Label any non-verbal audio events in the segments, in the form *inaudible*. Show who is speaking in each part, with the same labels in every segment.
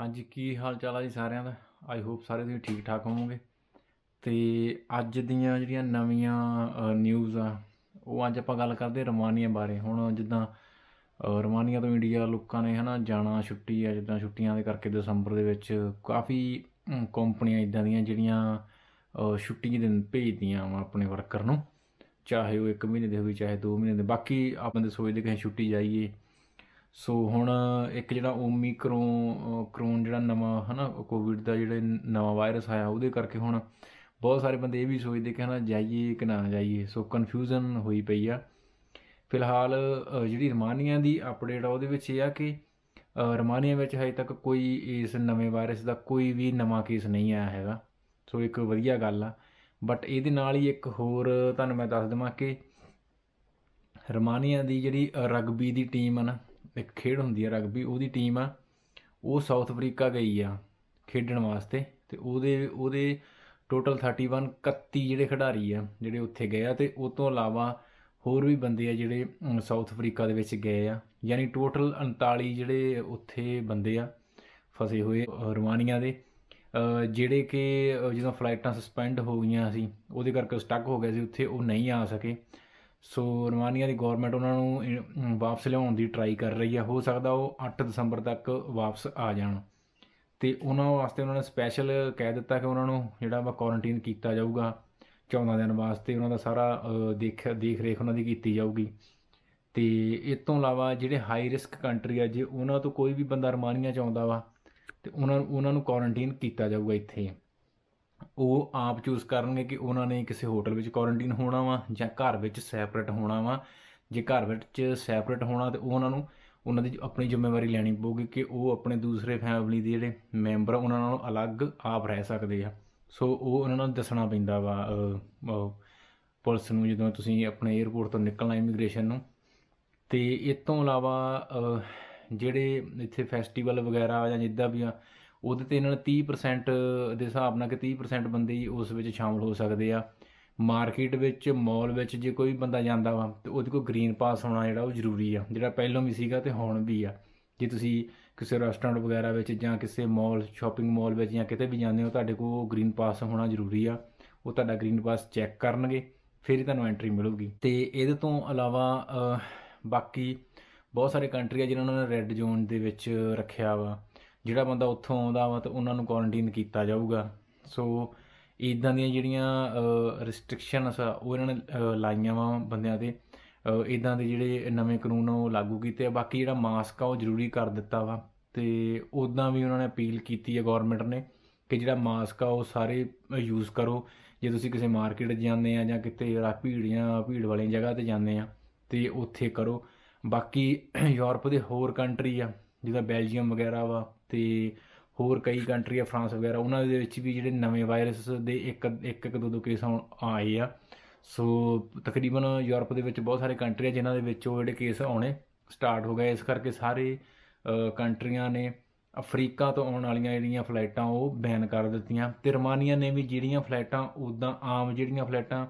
Speaker 1: ਹਾਂਜੀ ਕੀ ਹਾਲ ਚਾਲ ਆ ਜੀ ਸਾਰਿਆਂ ਦਾ ਆਈ ਹੋਪ ਸਾਰੇ ਤੁਸੀਂ ਠੀਕ ਠਾਕ ਹੋਵੋਗੇ ਤੇ ਅੱਜ ਦੀਆਂ ਜਿਹੜੀਆਂ ਨਵੀਆਂ ਨਿਊਜ਼ ਆ ਉਹ ਅੱਜ ਆਪਾਂ ਗੱਲ ਕਰਦੇ ਰਮਾਨੀਆ ਬਾਰੇ ਹੁਣ ਜਿੱਦਾਂ ਰਮਾਨੀਆ ਤੋਂ ਇੰਡੀਆ ਲੋਕਾਂ ਨੇ ਹਨਾ ਜਾਣਾ ਛੁੱਟੀ ਆ ਜਿੱਦਾਂ ਛੁੱਟੀਆਂ ਦੇ ਕਰਕੇ ਦਸੰਬਰ ਦੇ ਵਿੱਚ ਕਾਫੀ ਕੰਪਨੀਆਂ ਇਦਾਂ ਦੀਆਂ ਜਿਹੜੀਆਂ ਛੁੱਟੀ ਦੇ ਦਿਨ ਭੇਜਦੀਆਂ ਆ ਆਪਣੇ ਵਰਕਰ ਨੂੰ ਚਾਹੇ ਉਹ 1 ਮਹੀਨੇ ਦੇ ਹੋਵੇ ਚਾਹੇ 2 ਮਹੀਨੇ ਦੇ ਬਾਕੀ ਆਪਾਂ ਦੇ ਸੋਚਦੇ ਕਿ ਛੁੱਟੀ ਜਾਈਏ ਸੋ ਹੁਣ ਇੱਕ ਜਿਹੜਾ ਓਮੀਕਰੋਨ ਕਰੋਨ ਜਿਹੜਾ ਨਵਾਂ ਹਨਾ ਕੋਵਿਡ ਦਾ ਜਿਹੜਾ ਨਵਾਂ ਵਾਇਰਸ ਆਇਆ ਉਹਦੇ ਕਰਕੇ ਹੁਣ ਬਹੁਤ ਸਾਰੇ ਬੰਦੇ ਇਹ ਵੀ ਸੋਚਦੇ ਕਿ ਹਨਾ ਜਾਈਏ ਕਿ ਨਾ ਜਾਈਏ ਸੋ ਕਨਫਿਊਜ਼ਨ ਹੋਈ ਪਈ ਆ ਫਿਲਹਾਲ ਜਿਹੜੀ ਰਮਾਨੀਆਂ ਦੀ ਅਪਡੇਟ ਆ ਉਹਦੇ ਵਿੱਚ ਇਹ ਆ ਕਿ ਰਮਾਨੀਆਂ ਵਿੱਚ ਹਜੇ ਤੱਕ ਕੋਈ ਇਸ ਨਵੇਂ ਵਾਇਰਸ ਦਾ ਕੋਈ ਵੀ ਨਵਾਂ ਕੇਸ ਨਹੀਂ ਆਇਆ ਹੈਗਾ ਸੋ ਇੱਕ ਵਧੀਆ ਗੱਲ ਆ ਬਟ ਇਹਦੇ ਨਾਲ ਹੀ ਇੱਕ ਹੋਰ ਤੁਹਾਨੂੰ ਮੈਂ ਦੱਸ ਦਵਾਂ ਕਿ ਰਮਾਨੀਆਂ ਦੀ ਜਿਹੜੀ ਰਗਬੀ ਦੀ ਟੀਮ ਆ ਨਾ ਇੱਕ ਖੇਡ ਹੁੰਦੀ ਹੈ ਰਗਬੀ ਉਹਦੀ ਟੀਮ ਆ ਉਹ ਸਾਊਥ ਅਫਰੀਕਾ ਗਈ ਆ ਖੇਡਣ ਵਾਸਤੇ ਤੇ ਉਹਦੇ ਉਹਦੇ ਟੋਟਲ 31 31 ਜਿਹੜੇ ਖਿਡਾਰੀ ਆ ਜਿਹੜੇ ਉੱਥੇ ਗਏ ਆ ਤੇ ਉਸ ਤੋਂ ਇਲਾਵਾ ਹੋਰ ਵੀ ਬੰਦੇ ਆ ਜਿਹੜੇ ਸਾਊਥ ਅਫਰੀਕਾ ਦੇ ਵਿੱਚ ਗਏ ਆ ਯਾਨੀ ਟੋਟਲ 39 ਜਿਹੜੇ ਉੱਥੇ ਬੰਦੇ ਆ ਫਸੇ ਹੋਏ ਰਵਾਨੀਆਂ ਦੇ ਜਿਹੜੇ ਕਿ ਜਦੋਂ ਫਲਾਈਟਾਂ ਸਸਪੈਂਡ ਹੋ ਗਈਆਂ ਸੀ ਉਹਦੇ ਕਰਕੇ ਸਟਕ ਹੋ ਗਏ ਸੀ ਉੱਥੇ ਉਹ ਨਹੀਂ ਆ ਸਕੇ ਸੋ ਰਮਾਨੀਆ ਦੀ ਗਵਰਨਮੈਂਟ ਉਹਨਾਂ ਨੂੰ ਵਾਪਸ ਲਿਆਉਣ ਦੀ ਟਰਾਈ ਕਰ ਰਹੀ ਹੈ ਹੋ ਸਕਦਾ ਉਹ 8 ਦਸੰਬਰ ਤੱਕ ਵਾਪਸ ਆ ਜਾਣ ਤੇ ਉਹਨਾਂ ਵਾਸਤੇ ਉਹਨਾਂ ਨੇ ਸਪੈਸ਼ਲ ਕਹਿ ਦਿੱਤਾ ਕਿ ਉਹਨਾਂ ਨੂੰ ਜਿਹੜਾ ਵਾ ਕੁਆਰੰਟਾਈਨ ਕੀਤਾ ਜਾਊਗਾ 14 ਦਿਨ ਵਾਸਤੇ ਉਹਨਾਂ ਦਾ ਸਾਰਾ ਦੇਖ ਦੇਖ ਰੇਖ ਉਹਨਾਂ ਦੀ ਕੀਤੀ ਜਾਊਗੀ ਤੇ ਇਸ ਤੋਂ ਇਲਾਵਾ ਜਿਹੜੇ ਹਾਈ ਰਿਸਕ ਕੰਟਰੀ ਆ ਜੇ ਉਹਨਾਂ ਤੋਂ ਕੋਈ ਵੀ ਬੰਦਾ ਰਮਾਨੀਆ ਚ ਆਉਂਦਾ ਵਾ ਤੇ ਉਹਨਾਂ ਉਹਨਾਂ ਨੂੰ ਕੁਆਰੰਟਾਈਨ ਕੀਤਾ ਜਾਊਗਾ ਇੱਥੇ ਉਹ ਆਪ ਚੂਜ਼ ਕਰਨਗੇ ਕਿ ਉਹਨਾਂ ਨੇ ਕਿਸੇ ਹੋਟਲ ਵਿੱਚ ਕੁਆਰੰਟਾਈਨ ਹੋਣਾ ਵਾ ਜਾਂ ਘਰ ਵਿੱਚ ਸੈਪਰੇਟ ਹੋਣਾ ਵਾ ਜੇ ਘਰ ਵਿੱਚ ਸੈਪਰੇਟ ਹੋਣਾ ਤੇ ਉਹਨਾਂ ਨੂੰ ਉਹਨਾਂ ਦੀ ਆਪਣੀ ਜ਼ਿੰਮੇਵਾਰੀ ਲੈਣੀ ਪਊਗੀ ਕਿ ਉਹ ਆਪਣੇ ਦੂਸਰੇ ਫੈਮਿਲੀ ਦੇ ਜਿਹੜੇ ਮੈਂਬਰ ਉਹਨਾਂ ਨਾਲ ਅਲੱਗ ਆਪ ਰਹਿ ਸਕਦੇ ਆ ਸੋ ਉਹ ਉਹਨਾਂ ਨੂੰ ਦੱਸਣਾ ਪੈਂਦਾ ਵਾ ਪੁਲਿਸ ਨੂੰ ਜਦੋਂ ਤੁਸੀਂ ਆਪਣੇ 에어ਪੋਰਟ ਤੋਂ ਨਿਕਲਣਾ ਇਮੀਗ੍ਰੇਸ਼ਨ ਨੂੰ ਤੇ ਇਸ ਤੋਂ ਇਲਾਵਾ ਜਿਹੜੇ ਇੱਥੇ ਫੈਸਟੀਵਲ ਵਗੈਰਾ ਜਾਂ ਜਿੱਦਾਂ ਵੀ ਆ ਉਹਦੇ ਤੇ ਇਹਨਾਂ ਨੇ 30% ਦੇ ਹਿਸਾਬ ਨਾਲ ਕਿ 30% ਬੰਦੇ ਹੀ ਉਸ ਵਿੱਚ ਸ਼ਾਮਲ ਹੋ ਸਕਦੇ ਆ ਮਾਰਕੀਟ ਵਿੱਚ ਮਾਲ ਵਿੱਚ ਜੇ ਕੋਈ ਬੰਦਾ ਜਾਂਦਾ ਵਾ ਤੇ ਉਹਦੇ ਕੋਲ ਗ੍ਰੀਨ ਪਾਸ ਹੋਣਾ ਜਿਹੜਾ ਉਹ ਜ਼ਰੂਰੀ ਆ ਜਿਹੜਾ ਪਹਿਲਾਂ ਵੀ ਸੀਗਾ ਤੇ ਹੁਣ ਵੀ ਆ ਜੇ ਤੁਸੀਂ ਕਿਸੇ ਰੈਸਟੋਰੈਂਟ ਵਗੈਰਾ ਵਿੱਚ ਜਾਂ ਕਿਸੇ ਮਾਲ ਸ਼ਾਪਿੰਗ ਮਾਲ ਵਿੱਚ ਜਾਂ ਕਿਤੇ ਵੀ ਜਾਂਦੇ ਹੋ ਤੁਹਾਡੇ ਕੋਲ ਗ੍ਰੀਨ ਪਾਸ ਹੋਣਾ ਜ਼ਰੂਰੀ ਆ ਉਹ ਤੁਹਾਡਾ ਗ੍ਰੀਨ ਪਾਸ ਚੈੱਕ ਕਰਨਗੇ ਫਿਰ ਹੀ ਤੁਹਾਨੂੰ ਐਂਟਰੀ ਮਿਲੂਗੀ ਤੇ ਇਹਦੇ ਤੋਂ ਇਲਾਵਾ ਬਾਕੀ ਬਹੁਤ ਸਾਰੇ ਕੰਟਰੀ ਆ ਜਿਨ੍ਹਾਂ ਨੇ ਰੈੱਡ ਜ਼ੋਨ ਦੇ ਵਿੱਚ ਰੱਖਿਆ ਵਾ ਜਿਹੜਾ ਬੰਦਾ ਉੱਥੋਂ ਆਉਂਦਾ ਵਾ ਤਾਂ ਉਹਨਾਂ ਨੂੰ ਕੁਆਰੰਟਾਈਨ ਕੀਤਾ ਜਾਊਗਾ ਸੋ ਇਦਾਂ ਦੀਆਂ ਜਿਹੜੀਆਂ ਰੈਸਟ੍ਰਿਕਸ਼ਨਸ ਆ ਉਹ ਇਹਨਾਂ ਨੇ ਲਾਈਆਂ ਵਾ ਬੰਦਿਆਂ ਤੇ ਇਦਾਂ ਦੇ ਜਿਹੜੇ ਨਵੇਂ ਕਾਨੂੰਨ ਉਹ ਲਾਗੂ ਕੀਤੇ ਆ ਬਾਕੀ ਜਿਹੜਾ ਮਾਸਕ ਆ ਉਹ ਜ਼ਰੂਰੀ ਕਰ ਦਿੱਤਾ ਵਾ ਤੇ ਉਦਾਂ ਵੀ ਉਹਨਾਂ ਨੇ ਅਪੀਲ ਕੀਤੀ ਹੈ ਗਵਰਨਮੈਂਟ ਨੇ ਕਿ ਜਿਹੜਾ ਮਾਸਕ ਆ ਉਹ ਸਾਰੇ ਯੂਜ਼ ਕਰੋ ਜੇ ਤੁਸੀਂ ਕਿਸੇ ਮਾਰਕੀਟ ਜਾਂਦੇ ਆ ਜਾਂ ਕਿਤੇ ਰਾ ਭੀੜੀਆਂ ਭੀੜ ਵਾਲੀਆਂ ਜਗ੍ਹਾ ਤੇ ਜਾਂਦੇ ਆ ਤੇ ਉੱਥੇ ਕਰੋ ਬਾਕੀ *coughs* ਯੂਰਪ ਦੇ ਹੋਰ ਕੰਟਰੀ ਆ ਜਿੱਦਾਂ ਬੈਲਜੀਅਮ ਵਗੈਰਾ ਵਾ ਤੇ ਹੋਰ ਕਈ ਕੰਟਰੀ ਆ ਫਰਾਂਸ ਵਗੈਰਾ ਉਹਨਾਂ ਦੇ ਵਿੱਚ ਵੀ ਜਿਹੜੇ ਨਵੇਂ ਵਾਇਰਸ ਦੇ ਇੱਕ ਇੱਕ ਇੱਕ ਦੋ ਦੋ ਕੇਸ ਆਏ ਆ ਸੋ ਤਕਰੀਬਨ ਯੂਰਪ ਦੇ ਵਿੱਚ ਬਹੁਤ ਸਾਰੇ ਕੰਟਰੀ ਆ ਜਿਨ੍ਹਾਂ ਦੇ ਵਿੱਚ ਉਹ ਜਿਹੜੇ ਕੇਸ ਆਉਣੇ ਸਟਾਰਟ ਹੋ ਗਏ ਇਸ ਕਰਕੇ ਸਾਰੇ ਕੰਟਰੀਆਂ ਨੇ ਅਫਰੀਕਾ ਤੋਂ ਆਉਣ ਵਾਲੀਆਂ ਜਿਹੜੀਆਂ ਫਲਾਈਟਾਂ ਉਹ ਬੈਨ ਕਰ ਦਿੱਤੀਆਂ ਤੇ ਰਮਾਨੀਆ ਨੇ ਵੀ ਜਿਹੜੀਆਂ ਫਲਾਈਟਾਂ ਉਦਾਂ ਆਮ ਜਿਹੜੀਆਂ ਫਲਾਈਟਾਂ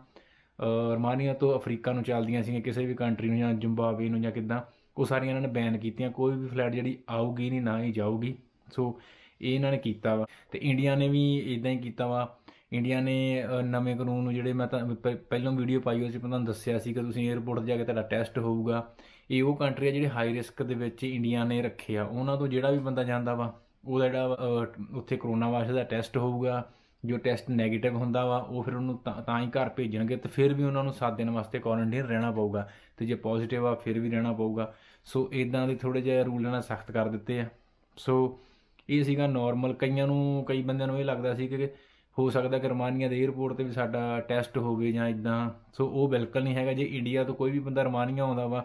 Speaker 1: ਰਮਾਨੀਆ ਤੋਂ ਅਫਰੀਕਾ ਨੂੰ ਚੱਲਦੀਆਂ ਸੀ ਕਿਸੇ ਵੀ ਕੰਟਰੀ ਨੂੰ ਜਾਂ ਜ਼ਿੰਬਾਬਵੇ ਨੂੰ ਜਾਂ ਕਿਦਾਂ ਉਹ ਸਾਰੀਆਂ ਇਹਨਾਂ ਨੇ ਬੈਨ ਕੀਤੀਆਂ ਕੋਈ ਵੀ ਫਲੈਟ ਜਿਹੜੀ ਆਊਗੀ ਨਹੀਂ ਨਾ ਹੀ ਜਾਊਗੀ ਸੋ ਇਹ ਇਹਨਾਂ ਨੇ ਕੀਤਾ ਵਾ ਤੇ ਇੰਡੀਆ ਨੇ ਵੀ ਇਦਾਂ ਹੀ ਕੀਤਾ ਵਾ ਇੰਡੀਆ ਨੇ ਨਵੇਂ ਕਾਨੂੰਨ ਨੂੰ ਜਿਹੜੇ ਮੈਂ ਤਾਂ ਪਹਿਲਾਂ ਵੀਡੀਓ ਪਾਈ ਹੋਈ ਸੀ ਤੁਹਾਨੂੰ ਦੱਸਿਆ ਸੀ ਕਿ ਤੁਸੀਂ 에어ਪੋਰਟ ਜਾ ਕੇ ਤੁਹਾਡਾ ਟੈਸਟ ਹੋਊਗਾ ਇਹ ਉਹ ਕੰਟਰੀ ਆ ਜਿਹੜੇ ਹਾਈ ਰਿਸਕ ਦੇ ਵਿੱਚ ਇੰਡੀਆ ਨੇ ਰੱਖੇ ਆ ਉਹਨਾਂ ਤੋਂ ਜਿਹੜਾ ਵੀ ਬੰਦਾ ਜਾਂਦਾ ਵਾ ਉਹਦਾ ਜਿਹੜਾ ਉੱਥੇ ਕਰੋਨਾ ਵਾਇਰਸ ਦਾ ਟੈਸਟ ਹੋਊਗਾ ਜੋ ਟੈਸਟ ਨੈਗੇਟਿਵ ਹੁੰਦਾ ਵਾ ਉਹ ਫਿਰ ਉਹਨੂੰ ਤਾਂ ਹੀ ਘਰ ਭੇਜਣਗੇ ਤੇ ਫਿਰ ਵੀ ਉਹਨਾਂ ਨੂੰ 7 ਦਿਨ ਵਾਸਤੇ ਕੁਆਰੰਟਾਈਨ ਰਹਿਣਾ ਪਊਗਾ ਤੇ ਜੇ ਪੋਜ਼ਿਟਿਵ ਆ ਫਿਰ ਵੀ ਰਹਿਣਾ ਪਊਗਾ ਸੋ ਇਦਾਂ ਦੇ ਥੋੜੇ ਜਿਹਾ ਰੂਲ ਇਹਨਾਂ ਸਖਤ ਕਰ ਦਿੱਤੇ ਆ ਸੋ ਇਹ ਸੀਗਾ ਨਾਰਮਲ ਕਈਆਂ ਨੂੰ ਕਈ ਬੰਦਿਆਂ ਨੂੰ ਇਹ ਲੱਗਦਾ ਸੀ ਕਿ ਹੋ ਸਕਦਾ ਕਿ ਰਮਾਨੀਆ ਦੇ 에ਅਰਪੋਰਟ ਤੇ ਵੀ ਸਾਡਾ ਟੈਸਟ ਹੋਵੇ ਜਾਂ ਇਦਾਂ ਸੋ ਉਹ ਬਿਲਕੁਲ ਨਹੀਂ ਹੈਗਾ ਜੇ ਇੰਡੀਆ ਤੋਂ ਕੋਈ ਵੀ ਬੰਦਾ ਰਮਾਨੀਆ ਆਉਂਦਾ ਵਾ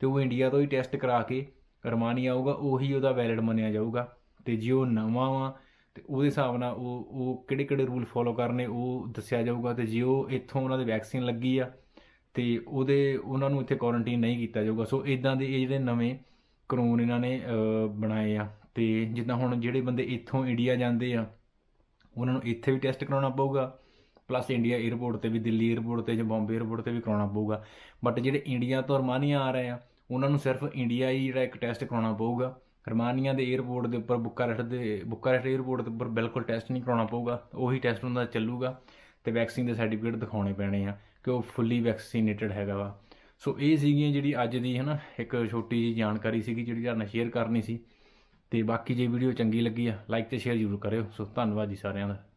Speaker 1: ਤੇ ਉਹ ਇੰਡੀਆ ਤੋਂ ਹੀ ਟੈਸਟ ਕਰਾ ਕੇ ਰਮਾਨੀਆ ਆਊਗਾ ਉਹੀ ਉਹਦਾ ਵੈਲਿਡ ਮੰਨਿਆ ਜਾਊਗਾ ਤੇ ਜਿਉ ਨਵਾਂ ਵਾ ਤੇ ਉਹਦੇ ਹਿਸਾਬ ਨਾਲ ਉਹ ਉਹ ਕਿਹੜੇ ਕਿਹੜੇ ਰੂਲ ਫੋਲੋ ਕਰਨੇ ਉਹ ਦੱਸਿਆ ਜਾਊਗਾ ਤੇ ਜੇ ਉਹ ਇੱਥੋਂ ਉਹਨਾਂ ਦੇ ਵੈਕਸੀਨ ਲੱਗੀ ਆ ਤੇ ਉਹਦੇ ਉਹਨਾਂ ਨੂੰ ਇੱਥੇ ਕੁਆਰੰਟਾਈਨ ਨਹੀਂ ਕੀਤਾ ਜਾਊਗਾ ਸੋ ਇਦਾਂ ਦੇ ਇਹ ਜਿਹੜੇ ਨਵੇਂ ਕਾਨੂੰਨ ਇਹਨਾਂ ਨੇ ਬਣਾਏ ਆ ਤੇ ਜਿੱਦਾਂ ਹੁਣ ਜਿਹੜੇ ਬੰਦੇ ਇੱਥੋਂ ਇੰਡੀਆ ਜਾਂਦੇ ਆ ਉਹਨਾਂ ਨੂੰ ਇੱਥੇ ਵੀ ਟੈਸਟ ਕਰਾਉਣਾ ਪਊਗਾ ਪਲੱਸ ਇੰਡੀਆ 에어ਪੋਰਟ ਤੇ ਵੀ ਦਿੱਲੀ 에어ਪੋਰਟ ਤੇ ਜਾਂ ਬੰਬੇ 에어ਪੋਰਟ ਤੇ ਵੀ ਕਰਾਉਣਾ ਪਊਗਾ ਬਟ ਜਿਹੜੇ ਇੰਡੀਆ ਤੋਂ ਰਮਾਨੀਆ ਆ ਰਹੇ ਆ ਉਹਨਾਂ ਨੂੰ ਸਿਰਫ ਇੰਡੀਆ ਹੀ ਜਿਹੜਾ ਇੱਕ ਟੈਸਟ ਕਰਾਉਣਾ ਪਊਗਾ ਰਮਾਨੀਆ ਦੇ 에어ਪੋਰਟ ਦੇ ਉੱਪਰ ਬੁੱਕਾਰੈਸਟ ਦੇ ਬੁੱਕਾਰੈਸਟ 에어ਪੋਰਟ ਦੇ ਉੱਪਰ ਬਿਲਕੁਲ ਟੈਸਟ ਨਹੀਂ ਕਰਾਉਣਾ ਪਊਗਾ ਉਹੀ ਟੈਸਟ ਉਹਨਾਂ ਦਾ ਚੱਲੂਗਾ ਤੇ ਵੈਕਸੀਨ ਦੇ ਸਰਟੀਫਿਕੇਟ ਦਿਖਾਉਣੇ ਪੈਣੇ ਆ ਕਿ ਉਹ ਫੁੱਲੀ ਵੈਕਸੀਨੇਟਡ ਹੈਗਾ ਵਾ ਸੋ ਇਹ ਸੀਗੀਆਂ ਜਿਹੜੀ ਅੱਜ ਦੀ ਹਨਾ ਇੱਕ ਛੋਟੀ ਜੀ ਜਾਣਕਾਰੀ ਸੀਗੀ ਜਿਹੜੀ ਤੁਹਾਨੂੰ ਸ਼ੇਅਰ ਕਰਨੀ ਸੀ ਤੇ ਬਾਕੀ ਜੇ ਵੀਡੀਓ ਚੰਗੀ ਲੱਗੀ ਆ ਲਾਈਕ ਤੇ ਸ਼ੇਅਰ ਜ਼ਰੂਰ ਕਰਿਓ ਸੋ ਧੰਨਵਾਦ ਜੀ ਸਾਰਿਆਂ ਦਾ